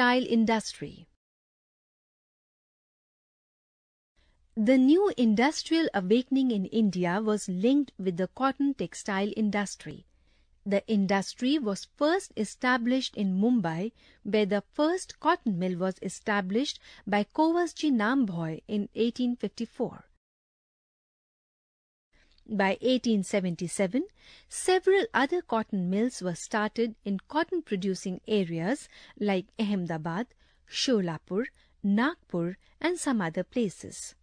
textile industry. The new industrial awakening in India was linked with the cotton textile industry. The industry was first established in Mumbai, where the first cotton mill was established by Kovasji Nambhoi in 1854. By 1877, several other cotton mills were started in cotton producing areas like Ahmedabad, Sholapur, Nagpur, and some other places.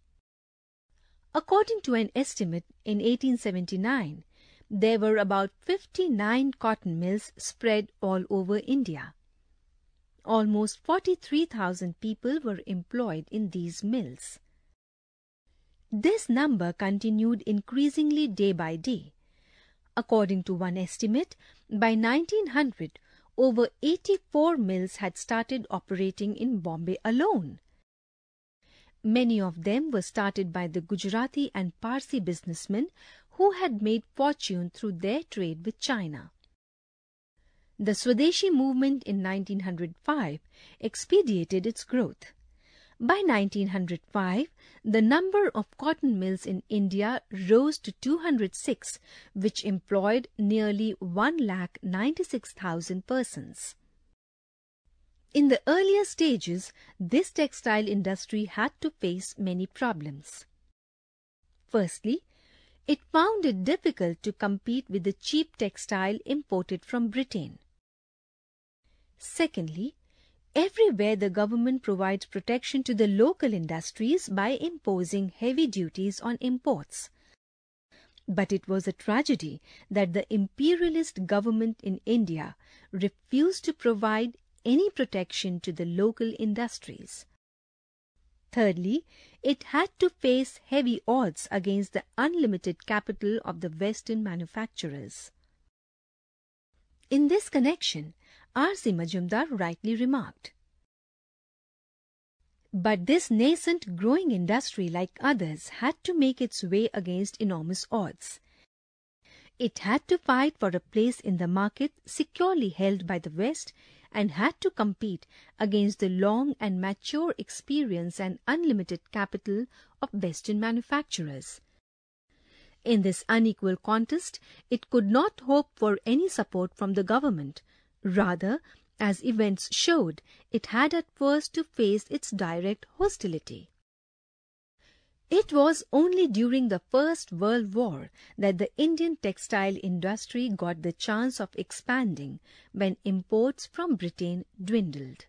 According to an estimate in 1879, there were about 59 cotton mills spread all over India. Almost 43,000 people were employed in these mills. This number continued increasingly day by day. According to one estimate, by 1900, over 84 mills had started operating in Bombay alone. Many of them were started by the Gujarati and Parsi businessmen who had made fortune through their trade with China. The Swadeshi movement in 1905 expedited its growth. By 1905, the number of cotton mills in India rose to 206, which employed nearly 1,96,000 persons. In the earlier stages, this textile industry had to face many problems. Firstly, it found it difficult to compete with the cheap textile imported from Britain. Secondly, Everywhere the government provides protection to the local industries by imposing heavy duties on imports. But it was a tragedy that the imperialist government in India refused to provide any protection to the local industries. Thirdly, it had to face heavy odds against the unlimited capital of the Western manufacturers. In this connection, R.C. Majumdar rightly remarked, but this nascent growing industry, like others, had to make its way against enormous odds. It had to fight for a place in the market securely held by the West and had to compete against the long and mature experience and unlimited capital of Western manufacturers. In this unequal contest, it could not hope for any support from the government. Rather, as events showed, it had at first to face its direct hostility. It was only during the First World War that the Indian textile industry got the chance of expanding when imports from Britain dwindled.